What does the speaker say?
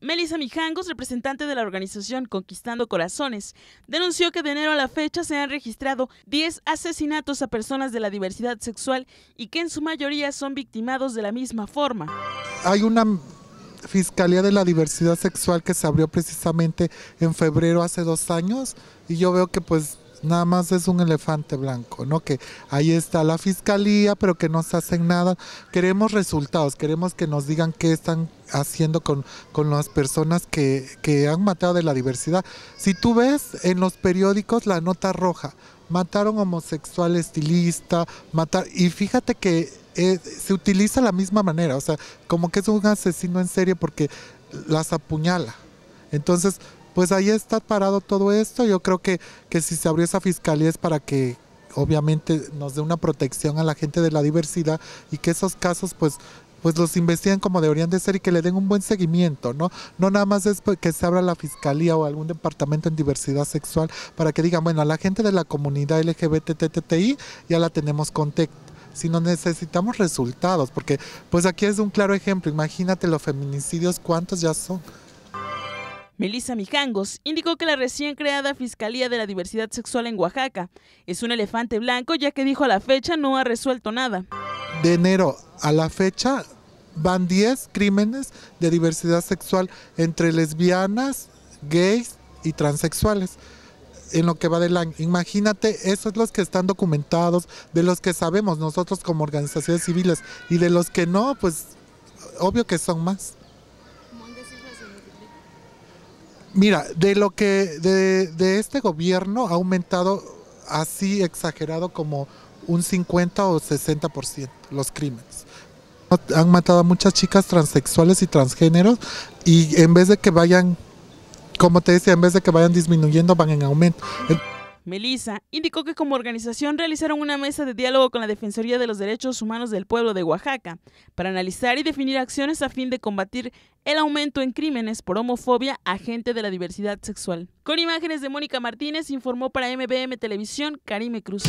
Melissa Mijangos, representante de la organización Conquistando Corazones, denunció que de enero a la fecha se han registrado 10 asesinatos a personas de la diversidad sexual y que en su mayoría son victimados de la misma forma. Hay una Fiscalía de la Diversidad Sexual que se abrió precisamente en febrero hace dos años y yo veo que pues nada más es un elefante blanco, ¿no? Que ahí está la fiscalía, pero que no se hacen nada. Queremos resultados, queremos que nos digan qué están haciendo con, las personas que, han matado de la diversidad. Si tú ves en los periódicos la nota roja, mataron homosexual estilista, matar, y fíjate que eh, se utiliza la misma manera, o sea, como que es un asesino en serie porque las apuñala. Entonces, pues ahí está parado todo esto. Yo creo que, que si se abrió esa fiscalía es para que obviamente nos dé una protección a la gente de la diversidad y que esos casos pues pues los investiguen como deberían de ser y que le den un buen seguimiento, ¿no? No nada más es pues, que se abra la fiscalía o algún departamento en diversidad sexual para que digan, bueno, a la gente de la comunidad LGBTTTI ya la tenemos TEC, sino necesitamos resultados, porque pues aquí es un claro ejemplo, imagínate los feminicidios, ¿cuántos ya son? Melissa Mijangos indicó que la recién creada Fiscalía de la Diversidad Sexual en Oaxaca es un elefante blanco ya que dijo a la fecha no ha resuelto nada. De enero a la fecha van 10 crímenes de diversidad sexual entre lesbianas, gays y transexuales en lo que va del año. Imagínate, esos los que están documentados, de los que sabemos nosotros como organizaciones civiles y de los que no, pues obvio que son más. Mira, de lo que de, este gobierno ha aumentado así exagerado como un 50 o 60% los crímenes. Han matado a muchas chicas transexuales y transgéneros y en vez de que vayan, como te decía, en vez de que vayan disminuyendo, van en aumento. Melissa, indicó que como organización realizaron una mesa de diálogo con la Defensoría de los Derechos Humanos del Pueblo de Oaxaca para analizar y definir acciones a fin de combatir el aumento en crímenes por homofobia a gente de la diversidad sexual. Con imágenes de Mónica Martínez, informó para MBM Televisión Karime Cruz.